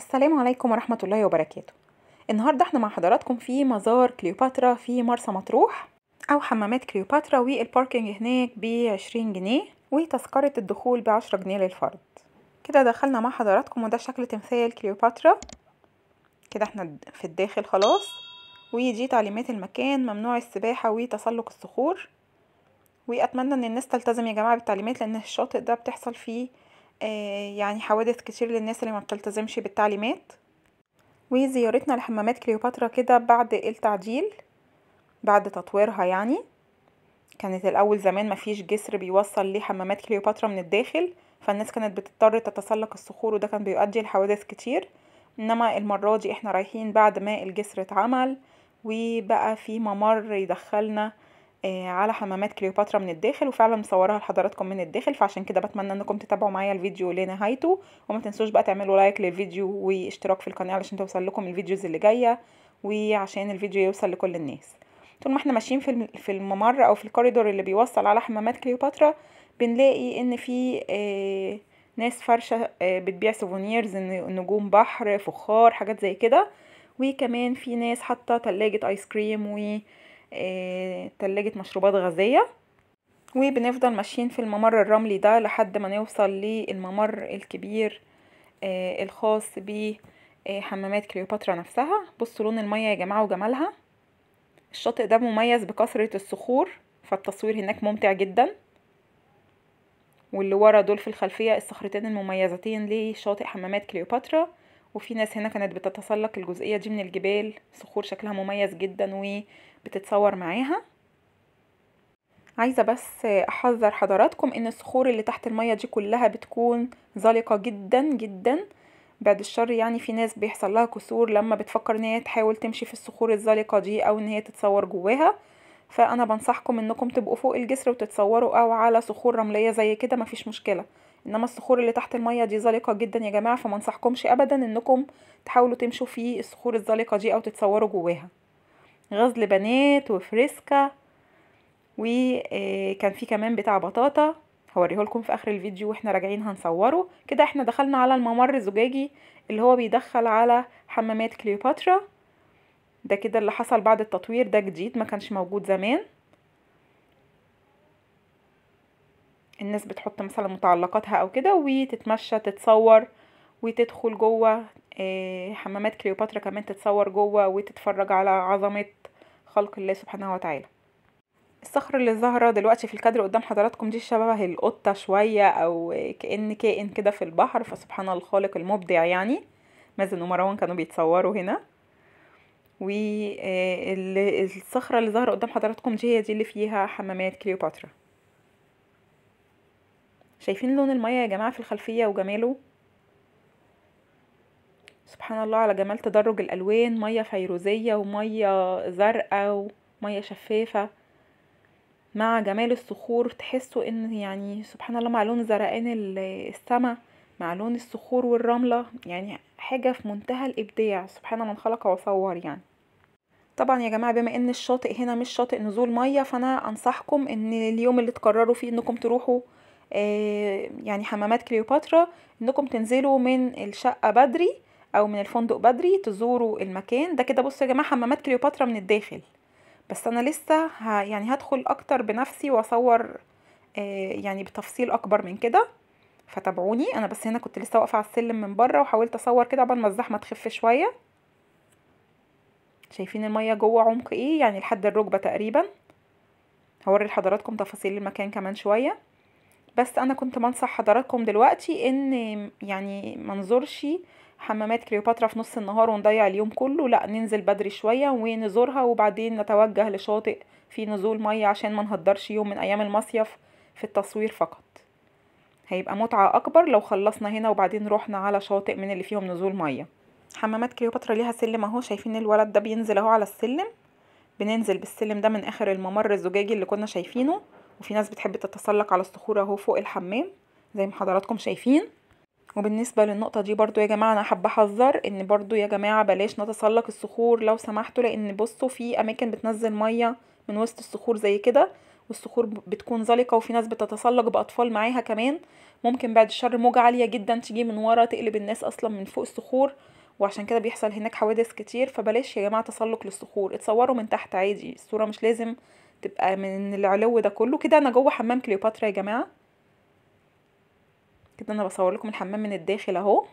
السلام عليكم ورحمة الله وبركاته النهاردة احنا مع حضراتكم في مزار كليوباترا في مرسى مطروح أو حمامات كليوباترا والباركنج هناك بعشرين جنيه وتذكرة الدخول بعشرة جنيه للفرد كده دخلنا مع حضراتكم وده شكل تمثال كليوباترا كده احنا في الداخل خلاص ودي تعليمات المكان ممنوع السباحة وتسلق الصخور وأتمنى إن الناس تلتزم يا جماعة بالتعليمات لأن الشاطئ ده بتحصل فيه آه، يعني حوادث كتير للناس اللي ما بتلتزمش بالتعليمات وزيارتنا لحمامات كليوباترا كده بعد التعديل بعد تطويرها يعني كانت الأول زمان مفيش جسر بيوصل لحمامات كليوباترا من الداخل فالناس كانت بتضطر تتسلق الصخور وده كان بيؤدي لحوادث كتير انما المرة دي احنا رايحين بعد ما الجسر اتعمل وبقى في ممر يدخلنا آه، على حمامات كليوباترا من الداخل وفعلا مصورها لحضراتكم من الداخل فعشان كده بتمنى انكم تتابعوا معايا الفيديو لنهايته وما تنسوش بقى تعملوا لايك للفيديو واشتراك في القناه علشان توصل لكم الفيديوز اللي جايه وعشان الفيديو يوصل لكل الناس طول ما احنا ماشيين في في الممر او في الكوريدور اللي بيوصل على حمامات كليوباترا بنلاقي ان في آه، ناس فرشه آه، بتبيع سوفونيرز نجوم بحر فخار حاجات زي كده وكمان في ناس حاطه تلاجة ايس كريم و آه، تلاجة مشروبات غازية وبنفضل ماشيين في الممر الرملي ده لحد ما نوصل للممر الكبير آه، الخاص بحمامات آه، كليوباترا نفسها بصوا لون المية يا جماعة وجمالها الشاطئ ده مميز بكثرة الصخور فالتصوير هناك ممتع جدا واللي ورا دول في الخلفية الصخرتين المميزتين لشاطئ حمامات كليوباترا وفي ناس هنا كانت بتتسلق الجزئية دي من الجبال صخور شكلها مميز جدا وبتتصور معاها عايزة بس أحذر حضراتكم إن الصخور اللي تحت المية دي كلها بتكون زلقة جدا جدا بعد الشر يعني في ناس بيحصل لها كسور لما بتفكر إن هي تحاول تمشي في الصخور الزلقة دي أو إن هي تتصور جواها فأنا بنصحكم إنكم تبقوا فوق الجسر وتتصوروا أو على صخور رملية زي كده مفيش مشكلة انما الصخور اللي تحت الميه دي زلقه جدا يا جماعه انصحكمش ابدا انكم تحاولوا تمشوا في الصخور الزلقه دي او تتصوروا جواها غزل بنات وفريسكا وكان آه، في كمان بتاع بطاطا هوريه لكم في اخر الفيديو واحنا راجعين هنصوره كده احنا دخلنا على الممر الزجاجي اللي هو بيدخل على حمامات كليوباترا ده كده اللي حصل بعد التطوير ده جديد ما كانش موجود زمان الناس بتحط مثلا متعلقاتها او كده وتتمشى تتصور وتدخل جوه آه، حمامات كليوباترا كمان تتصور جوه وتتفرج على عظمه خلق الله سبحانه وتعالى الصخر اللي ظاهره دلوقتي في الكادر قدام حضراتكم دي شبه القطه شويه او كان كائن كده في البحر فسبحان الخالق المبدع يعني مازن ومروان كانوا بيتصوروا هنا والصخره آه، اللي ظاهره قدام حضراتكم دي هي دي اللي فيها حمامات كليوباترا شايفين لون المية يا جماعة في الخلفية وجماله سبحان الله على جمال تدرج الألوان مية فيروزية ومية زرقاء ومية شفافة مع جمال الصخور تحسوا ان يعني سبحان الله مع لون زرقان السما مع لون الصخور والرملة يعني حاجة في منتهى الإبداع سبحان من خلق وصور يعني طبعا يا جماعة بما ان الشاطئ هنا مش شاطئ نزول مية فانا انصحكم ان اليوم اللي تقرروا فيه انكم تروحوا آه، يعني حمامات كليوباترا انكم تنزلوا من الشقه بدري او من الفندق بدري تزوروا المكان ده كده بصوا يا جماعه حمامات كليوباترا من الداخل بس انا لسه ه... يعني هدخل اكتر بنفسي واصور آه، يعني بتفصيل اكبر من كده فتابعوني انا بس هنا كنت لسه واقفه على السلم من بره وحاولت اصور كده عقبال ما الزحمه تخف شويه شايفين الميه جوه عمق ايه يعني لحد الركبه تقريبا هوري لحضراتكم تفاصيل المكان كمان شويه بس انا كنت بنصح حضراتكم دلوقتي ان يعني منزورش حمامات كليوباترا في نص النهار ونضيع اليوم كله لا ننزل بدري شويه ونزورها وبعدين نتوجه لشاطئ في نزول ميه عشان ما نهدرش يوم من ايام المصيف في التصوير فقط هيبقى متعه اكبر لو خلصنا هنا وبعدين رحنا على شاطئ من اللي فيهم نزول ميه حمامات كليوباترا ليها سلم اهو شايفين الولد ده بينزل اهو على السلم بننزل بالسلم ده من اخر الممر الزجاجي اللي كنا شايفينه وفي ناس بتحب تتسلق على الصخور اهو فوق الحمام زي ما حضراتكم شايفين وبالنسبة للنقطة دي برضو يا جماعة أنا حابة أحذر إن برضو يا جماعة بلاش نتسلق الصخور لو سمحتوا لأن بصوا في أماكن بتنزل مية من وسط الصخور زي كده والصخور بتكون زلقة وفي ناس بتتسلق بأطفال معاها كمان ممكن بعد الشر موجة عالية جدا تجي من ورا تقلب الناس أصلا من فوق الصخور وعشان كده بيحصل هناك حوادث كتير فبلاش يا جماعة تسلق للصخور اتصوروا من تحت عادي الصورة مش لازم تبقى من العلو ده كله كده انا جوه حمام كليوباترا يا جماعه كده انا بصور لكم الحمام من الداخل اهو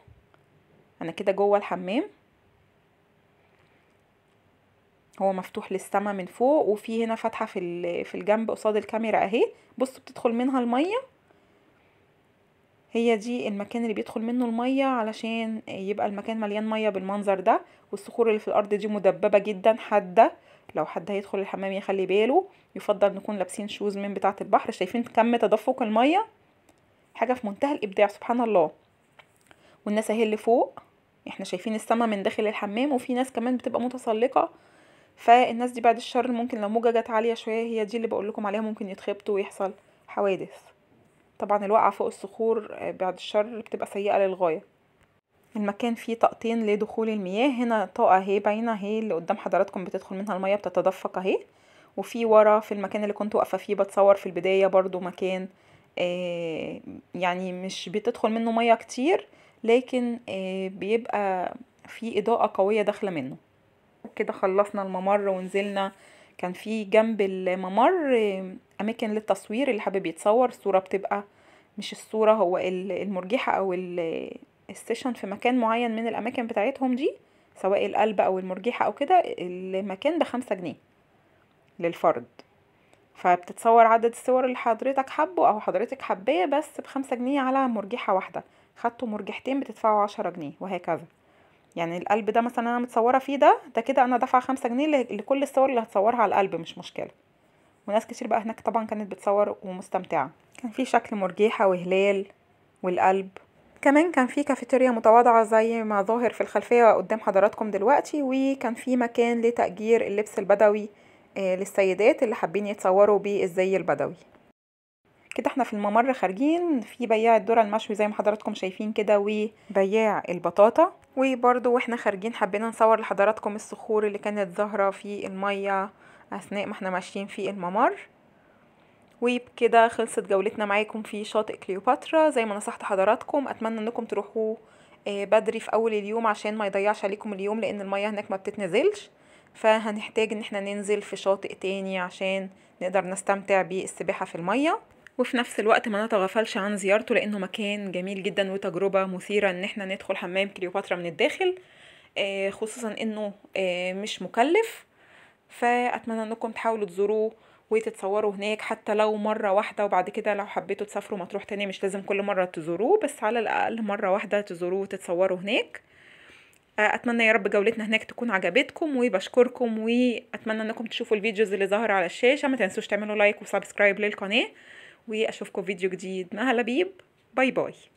انا كده جوه الحمام هو مفتوح للسما من فوق وفي هنا فتحه في في الجنب قصاد الكاميرا اهي بصوا بتدخل منها الميه هي دي المكان اللي بيدخل منه الميه علشان يبقى المكان مليان ميه بالمنظر ده والصخور اللي في الارض دي مدببه جدا حاده لو حد هيدخل الحمام يخلي باله يفضل نكون لابسين شوز من بتاعة البحر شايفين كم تدفق المية حاجة في منتهى الإبداع سبحان الله والناس اهي اللي فوق احنا شايفين السما من داخل الحمام وفي ناس كمان بتبقى متسلقة فالناس دي بعد الشر ممكن لو موجة جت عالية شوية هي دي اللي بقول لكم عليها ممكن يتخبطوا ويحصل حوادث طبعا الوقعة فوق الصخور آه، بعد الشر بتبقى سيئة للغاية المكان فيه طاقتين لدخول المياه هنا طاقة اهي باينة اهي اللي قدام حضراتكم بتدخل منها المية بتتدفق اهي وفي ورا في المكان اللي كنت واقفة فيه بتصور في البداية برضو مكان آه يعني مش بتدخل منه مية كتير لكن آه بيبقى في إضاءة قوية داخلة منه كده خلصنا الممر ونزلنا كان في جنب الممر آه، أماكن للتصوير اللي حابب يتصور الصورة بتبقى مش الصورة هو المرجحة أو السيشن في مكان معين من الأماكن بتاعتهم دي سواء القلب أو المرجيحة أو كده المكان بخمسة جنيه للفرد فبتتصور عدد الصور اللي حضرتك حبه أو حضرتك حباه بس بخمسة جنيه على مرجيحة واحدة خدتوا مرجحتين بتدفعوا عشرة جنيه وهكذا يعني القلب ده مثلا أنا متصورة فيه ده ده كده أنا دافعة خمسة جنيه لكل الصور اللي هتصورها على القلب مش مشكلة وناس كتير بقى هناك طبعا كانت بتصور ومستمتعة كان في شكل مرجيحة وهلال والقلب كمان كان في كافيتيريا متواضعة زي ما ظاهر في الخلفية قدام حضراتكم دلوقتي وكان في مكان لتأجير اللبس البدوي آه، للسيدات اللي حابين يتصوروا بالزي البدوي كده احنا في الممر خارجين في بياع الذره المشوي زي ما حضراتكم شايفين كده وبياع البطاطا وبرده واحنا خارجين حبينا نصور لحضراتكم الصخور اللي كانت ظاهره في الميه اثناء ما احنا ماشيين في الممر وبكده خلصت جولتنا معاكم في شاطئ كليوباترا زي ما نصحت حضراتكم اتمنى انكم تروحوا آه، بدري في اول اليوم عشان ما يضيعش عليكم اليوم لان المياه هناك ما بتتنزلش فهنحتاج ان احنا ننزل في شاطئ تاني عشان نقدر نستمتع بالسباحة في المياه وفي نفس الوقت ما نتغفلش عن زيارته لانه مكان جميل جدا وتجربة مثيرة ان احنا ندخل حمام كليوباترا من الداخل آه، خصوصا انه آه، مش مكلف فاتمنى انكم تحاولوا تزوروه وتتصوروا هناك حتى لو مرة واحدة وبعد كده لو حبيتوا تسافروا مطروح تاني مش لازم كل مرة تزوروه بس على الأقل مرة واحدة تزوروه وتتصوروا هناك آه، اتمنى يا رب جولتنا هناك تكون عجبتكم وبشكركم واتمنى انكم تشوفوا الفيديوز اللي ظاهرة على الشاشة ما تنسوش تعملوا لايك وسبسكرايب للقناة واشوفكم فيديو جديد مع هلا بيب باي باي